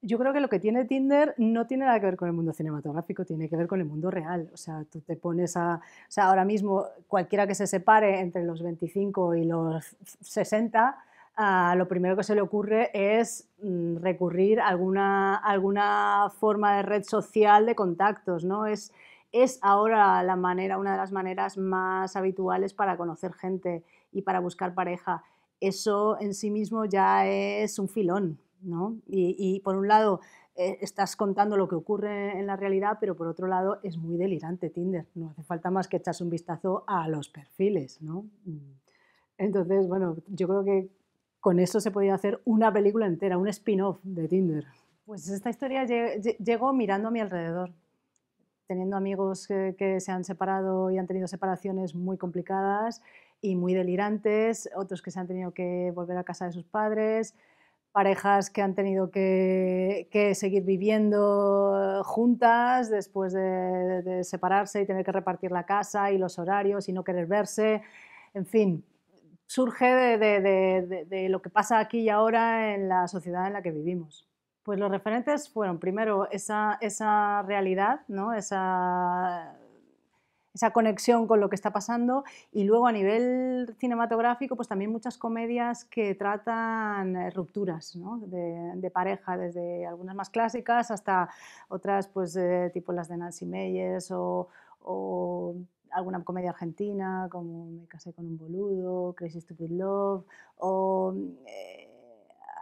yo creo que lo que tiene Tinder no tiene nada que ver con el mundo cinematográfico, tiene que ver con el mundo real. O sea, tú te pones a... O sea, ahora mismo cualquiera que se separe entre los 25 y los 60, ah, lo primero que se le ocurre es mm, recurrir a alguna, alguna forma de red social de contactos, ¿no? Es, es ahora la manera, una de las maneras más habituales para conocer gente y para buscar pareja. Eso en sí mismo ya es un filón, y, por un lado eh, estás contando lo que ocurre en la realidad, pero por otro lado es muy delirante Tinder, no hace falta más que echas un vistazo a los perfiles, ¿no? Entonces, bueno, yo creo que con eso se podía hacer una película entera, un spin-off de Tinder. Pues esta historia llegó mirando a mi alrededor, teniendo amigos que, se han separado y han tenido separaciones muy complicadas y muy delirantes, otros que se han tenido que volver a casa de sus padres, parejas que han tenido que, seguir viviendo juntas después de, separarse y tener que repartir la casa y los horarios y no querer verse, en fin, surge de, de lo que pasa aquí y ahora en la sociedad en la que vivimos. Pues los referentes fueron primero esa, esa realidad, ¿no? esa esa conexión con lo que está pasando y luego a nivel cinematográfico pues también muchas comedias que tratan eh, rupturas de, pareja desde algunas más clásicas hasta otras pues eh, tipo las de Nancy Meyers o, alguna comedia argentina como Me casé con un boludo, Crazy Stupid Love o eh,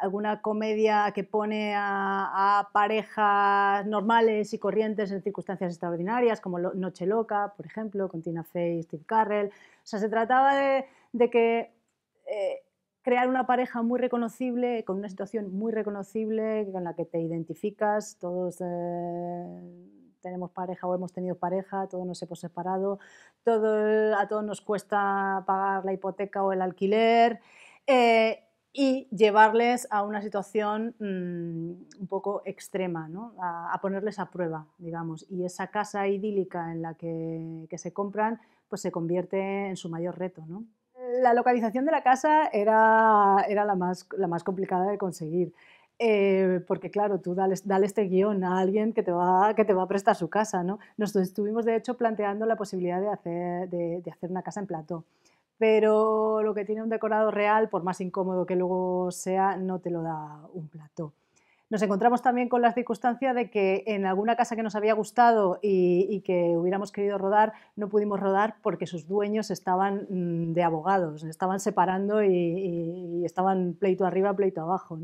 alguna comedia que pone a, parejas normales y corrientes en circunstancias extraordinarias, como Noche Loca, por ejemplo, con Tina Fey y Steve Carrell. O sea, se trataba de, eh, crear una pareja muy reconocible, con una situación muy reconocible, con la que te identificas, todos... Eh, tenemos pareja o hemos tenido pareja, todos nos hemos separado, todo, a todos nos cuesta pagar la hipoteca o el alquiler. Eh, y llevarles a una situación mm, un poco extrema, ¿no? a, ponerles a prueba, digamos. Y esa casa idílica en la que, se compran, pues se convierte en su mayor reto. La localización de la casa era, la, más, complicada de conseguir. Eh, porque claro, tú dale, este guión a alguien que te, va, que te va a prestar su casa. ¿no? Nosotros estuvimos de hecho planteando la posibilidad de hacer, de, de hacer una casa en plato pero lo que tiene un decorado real, por más incómodo que luego sea, no te lo da un plató. Nos encontramos también con la circunstancia de que en alguna casa que nos había gustado y, que hubiéramos querido rodar, no pudimos rodar porque sus dueños estaban mm, de abogados, estaban separando y, estaban pleito arriba, pleito abajo.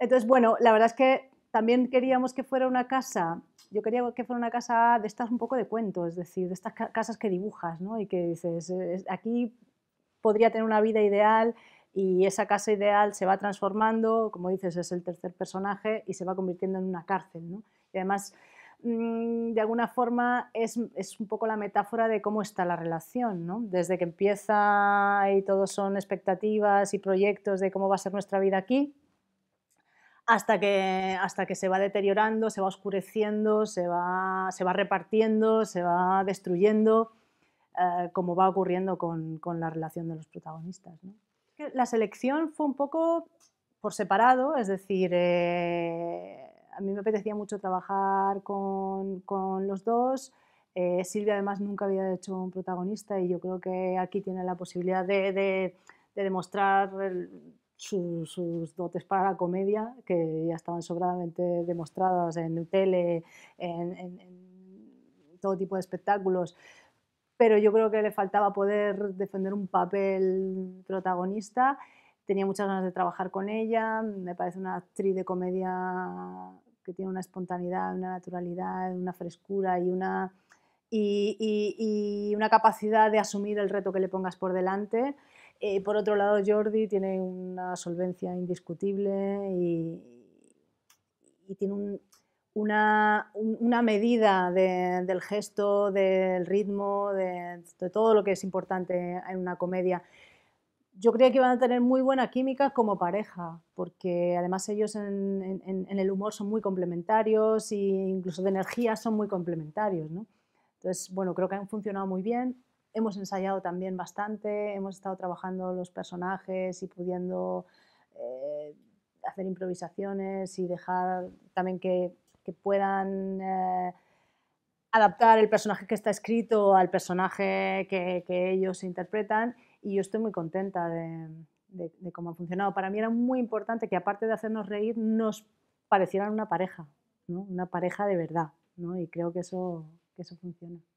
Entonces, bueno, la verdad es que también queríamos que fuera una casa yo quería que fuera una casa de estas un poco de cuento, es decir, de estas casas que dibujas, ¿no? Y que dices, aquí podría tener una vida ideal y esa casa ideal se va transformando, como dices, es el tercer personaje y se va convirtiendo en una cárcel, ¿no? Y además, mm, de alguna forma, es, un poco la metáfora de cómo está la relación, Desde que empieza y todos son expectativas y proyectos de cómo va a ser nuestra vida aquí, hasta que, hasta que se va deteriorando, se va oscureciendo, se va, se va repartiendo, se va destruyendo, eh, como va ocurriendo con, la relación de los protagonistas. La selección fue un poco por separado, es decir, eh, a mí me apetecía mucho trabajar con, los dos. Eh, Silvia además nunca había hecho un protagonista y yo creo que aquí tiene la posibilidad de, demostrar sus dotes para la comedia, que ya estaban sobradamente demostradas en tele, en todo tipo de espectáculos, pero yo creo que le faltaba poder defender un papel protagonista. Tenía muchas ganas de trabajar con ella, me parece una actriz de comedia que tiene una espontaneidad, una naturalidad, una frescura y una y, una capacidad de asumir el reto que le pongas por delante. Eh, por otro lado, Jordi tiene una solvencia indiscutible y, tiene una, medida del gesto, del ritmo, de, todo lo que es importante en una comedia. Yo creía que iban a tener muy buena química como pareja, porque además ellos en, el humor son muy complementarios e incluso de energía son muy complementarios. ¿no? Entonces, bueno, creo que han funcionado muy bien. Hemos ensayado también bastante, hemos estado trabajando los personajes y pudiendo eh, hacer improvisaciones y dejar también que, puedan eh, adaptar el personaje que está escrito al personaje que, ellos interpretan. Y yo estoy muy contenta de, cómo ha funcionado. Para mí era muy importante que aparte de hacernos reír, nos parecieran una pareja, una pareja de verdad. Y creo que eso que eso funciona.